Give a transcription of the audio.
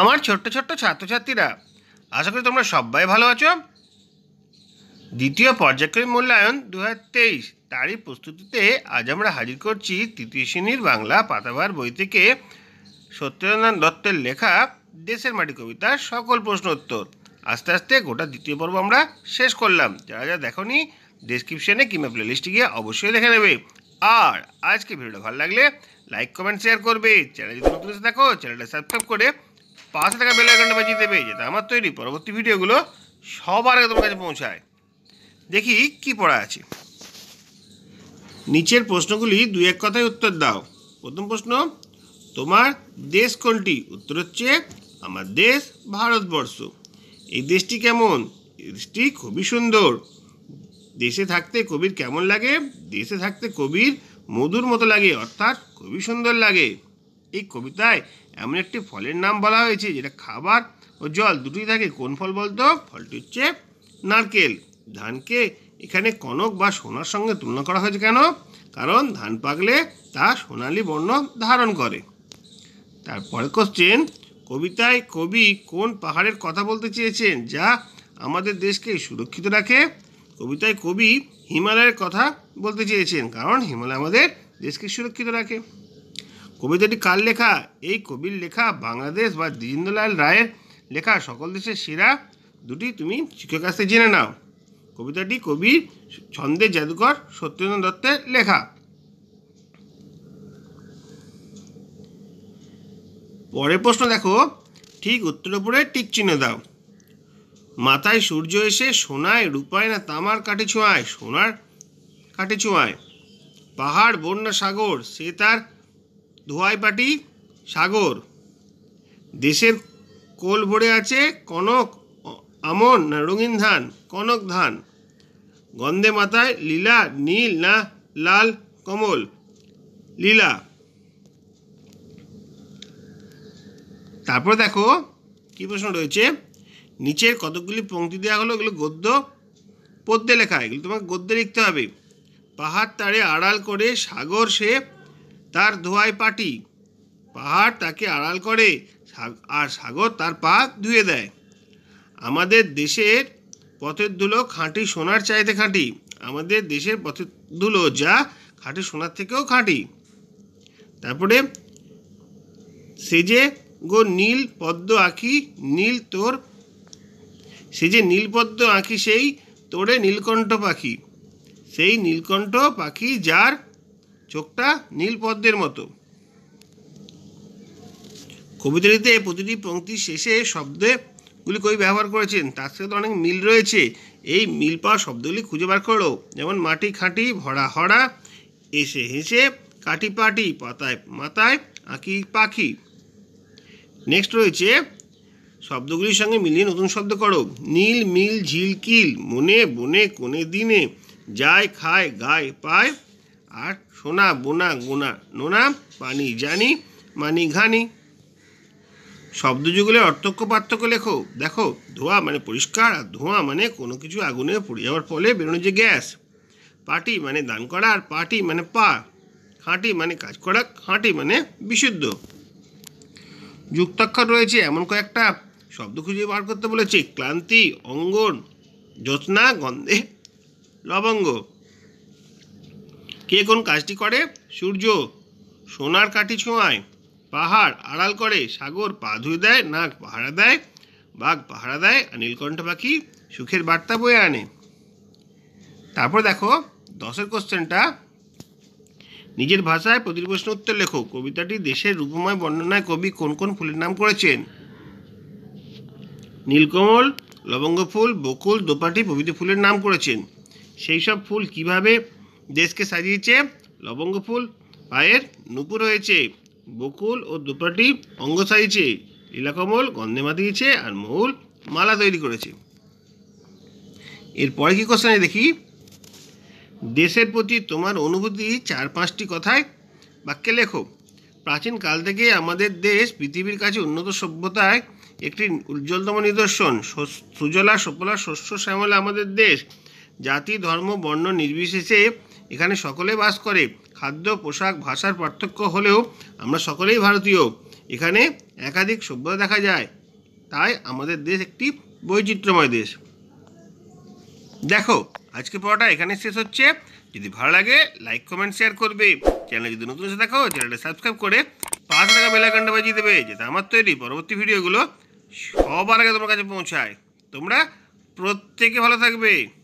আমার ছোট্ট ছোট্ট ছাত্রছাত্রীরা আশা করি তোমরা সবাই ভালো আছো দ্বিতীয় পর্যায়ক্রমিক মূল্যায়ন দু তেইশ তারই প্রস্তুতিতে আজ আমরা হাজির করছি তৃতীয় শ্রেণীর বাংলা পাতাভার বই থেকে সত্যেন্দ্রনাথ দত্তের লেখা দেশের মাটি কবিতার সকল প্রশ্ন উত্তর আস্তে আস্তে গোটা দ্বিতীয় পর্ব আমরা শেষ করলাম যারা যারা দেখনি ডেসক্রিপশানে কিংবা প্লেলিস্টে গিয়ে অবশ্যই দেখে নেবে আর আজকে ভিডিওটা ভালো লাগলে লাইক কমেন্ট শেয়ার করবে চ্যানেল যদি নতুন দেখো চ্যানেলটা সাবস্ক্রাইব করে পাশে থাকা বেল আইকনটা বাজিতে পেয়ে যেতে আমার তৈরি পরবর্তী ভিডিওগুলো সবার আগে তোমার কাছে পৌঁছায় দেখি কি পড়া আছে নিচের প্রশ্নগুলি দু এক কথায় উত্তর দাও প্রথম প্রশ্ন তোমার দেশ কোনটি উত্তর হচ্ছে আমার দেশ ভারতবর্ষ এই দেশটি কেমন দেশটি খুবই সুন্দর দেশে থাকতে কবির কেমন লাগে দেশে থাকতে কবির মধুর মতো লাগে অর্থাৎ খুবই সুন্দর লাগে এই কবিতায় এমন একটি ফলের নাম বলা হয়েছে যেটা খাবার ও জল দুটোই থাকে কোন ফল বলতো ফলটি হচ্ছে নারকেল ধানকে এখানে কনক বা সোনার সঙ্গে তুলনা করা হয়েছে কেন কারণ ধান পাকলে তা সোনালি বর্ণ ধারণ করে তারপরে কোশ্চেন কবিতায় কবি কোন পাহাড়ের কথা বলতে চেয়েছেন যা আমাদের দেশকে সুরক্ষিত রাখে কবিতায় কবি হিমালয়ের কথা বলতে চেয়েছেন কারণ হিমালয় আমাদের দেশকে সুরক্ষিত রাখে কবিতাটি কার লেখা এই কবির লেখা বাংলাদেশ বা দ্বিজেন্দ্রলাল রায়ের লেখা সকল দেশের সেরা দুটি তুমি শিক্ষকের কাছে জেনে নাও কবিতাটি কবি ছন্দে জাদুকর সত্যেন্দ্র দত্তের লেখা পরের প্রশ্ন দেখো ঠিক উত্তর উপরে টিক চিহ্ন দাও মাথায় সূর্য এসে সোনায় রূপায় না তামার কাটে ছোঁয়ায় সোনার কাটে ছোঁয়ায় পাহাড় বন্যা সাগর সে তার ধোয়াইপাটি সাগর দেশের কোল ভরে আছে কনক আমন না রঙিন ধান কনক ধান গন্ধে মাথায় লীলা নীল না লাল কমল লীলা তারপর দেখো কি প্রশ্ন রয়েছে নিচের কতগুলি পঙ্ক্তি দেওয়া হলো এগুলো গদ্য পদ্যে লেখা এগুলো তোমাকে গদ্যে লিখতে হবে পাহাড় তারে আড়াল করে সাগর সে তার ধোয়ায় পাটি পাহাড় তাকে আড়াল করে আর সাগর তার পা ধুয়ে দেয় আমাদের দেশের পথের ধুলো খাঁটি সোনার চাইতে খাঁটি আমাদের দেশের পথের ধুলো যা খাঁটি সোনার থেকেও খাঁটি তারপরে সে যে গো নীল পদ্ম আঁকি নীল তোর সে যে নীল পদ্ম আঁকি সেই তোরে নীলকণ্ঠ পাখি সেই নীলকণ্ঠ পাখি যার চোখটা নীল পদ্মের মতো কবিতাটিতে প্রতিটি পঙ্ক্তির শেষে শব্দগুলি কবি ব্যবহার করেছেন তার সাথে তো অনেক মিল রয়েছে এই মিল পাওয়া শব্দগুলি খুঁজে বার করো যেমন মাটি খাঁটি ভরা হরা এসে হেসে কাটি পাটি পাতায় মাথায় আঁকি পাখি নেক্সট রয়েছে শব্দগুলির সঙ্গে মিলিয়ে নতুন শব্দ করো নীল মিল ঝিলকিল মনে বনে কোনে দিনে যায় খায় গায় পায় আর সোনা বোনা গোনা নোনা পানি জানি মানি ঘানি শব্দযুগলের অর্থক্য পার্থক্য লেখো দেখো ধোয়া মানে পরিষ্কার আর ধোঁয়া মানে কোনো কিছু আগুনে পড়ে যাওয়ার ফলে বেরোনো যে গ্যাস পাটি মানে দান করা আর পাটি মানে পা খাঁটি মানে কাজ করা খাঁটি মানে বিশুদ্ধ যুক্তাক্ষর রয়েছে এমন কয়েকটা শব্দ খুঁজে বার করতে বলেছে ক্লান্তি অঙ্গন যত্না গন্ধে লবঙ্গ কে কোন কাজটি করে সূর্য সোনার কাঠি ছোঁয়ায় পাহাড় আড়াল করে সাগর পা ধুয়ে দেয় নাক পাহারা দেয় বাঘ পাহারা দেয় আর নীলকণ্ঠ পাখি সুখের বার্তা বয়ে আনে তারপর দেখো দশের কোশ্চেনটা নিজের ভাষায় প্রতি প্রশ্ন উত্তর লেখো কবিতাটি দেশের রূপময় বর্ণনায় কবি কোন কোন ফুলের নাম করেছেন নীলকমল লবঙ্গ ফুল বকুল দোপাটি প্রভৃতি ফুলের নাম করেছেন সেই সব ফুল কিভাবে দেশকে সাজিয়েছে লবঙ্গ ফুল পায়ের নুপুর হয়েছে বকুল ও দুপাটি অঙ্গ সাজিয়েছে লীলাকমল গন্ধে দিয়েছে আর মহুল মালা তৈরি করেছে এরপরে কি কোশ্চেনে দেখি দেশের প্রতি তোমার অনুভূতি চার পাঁচটি কথায় বাক্যে লেখো প্রাচীন কাল থেকে আমাদের দেশ পৃথিবীর কাছে উন্নত সভ্যতায় একটি উজ্জ্বলতম নিদর্শন সুজলা সফলা শস্য শ্যামলা আমাদের দেশ জাতি ধর্ম বর্ণ নির্বিশেষে এখানে সকলে বাস করে খাদ্য পোশাক ভাষার পার্থক্য হলেও আমরা সকলেই ভারতীয় এখানে একাধিক সভ্যতা দেখা যায় তাই আমাদের দেশ একটি বৈচিত্র্যময় দেশ দেখো আজকে পড়াটা এখানে শেষ হচ্ছে যদি ভালো লাগে লাইক কমেন্ট শেয়ার করবে চ্যানেল যদি নতুন এসে দেখো চ্যানেলটা সাবস্ক্রাইব করে পাঁচ টাকা বেলাকানটা বাজিয়ে দেবে যেটা আমার তৈরি পরবর্তী ভিডিওগুলো সবার আগে তোমার কাছে পৌঁছায় তোমরা প্রত্যেকে ভালো থাকবে